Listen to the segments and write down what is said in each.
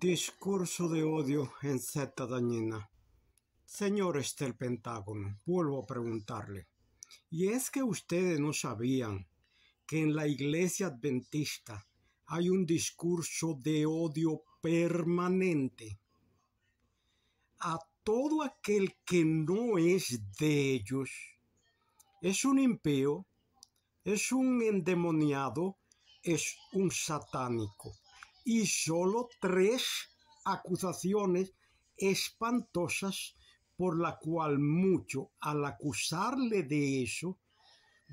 Discurso de odio en Zeta dañina. Señores del Pentágono, vuelvo a preguntarle. ¿Y es que ustedes no sabían que en la iglesia adventista hay un discurso de odio permanente? A todo aquel que no es de ellos, es un impío, es un endemoniado, es un satánico y solo tres acusaciones espantosas por la cual mucho al acusarle de eso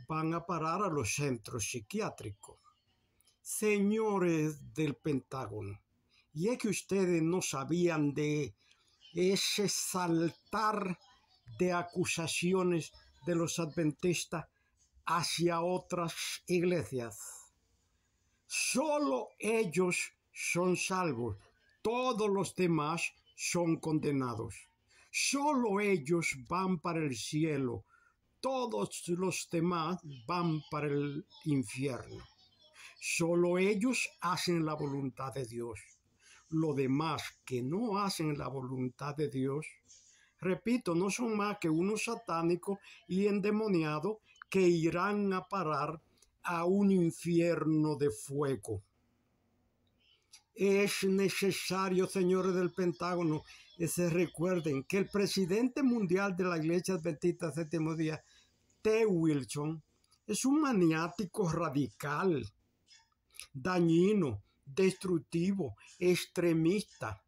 van a parar a los centros psiquiátricos. Señores del Pentágono, y es que ustedes no sabían de ese saltar de acusaciones de los adventistas hacia otras iglesias. Solo ellos son salvos, todos los demás son condenados. Solo ellos van para el cielo, todos los demás van para el infierno. Solo ellos hacen la voluntad de Dios. Los demás que no hacen la voluntad de Dios, repito, no son más que unos satánicos y endemoniados que irán a parar a un infierno de fuego. Es necesario, señores del Pentágono, que se recuerden que el presidente mundial de la Iglesia Adventista del Séptimo Día, T. Wilson, es un maniático radical, dañino, destructivo, extremista.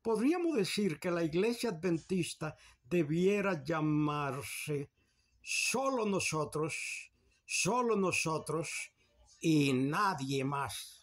Podríamos decir que la Iglesia Adventista debiera llamarse solo nosotros, solo nosotros y nadie más.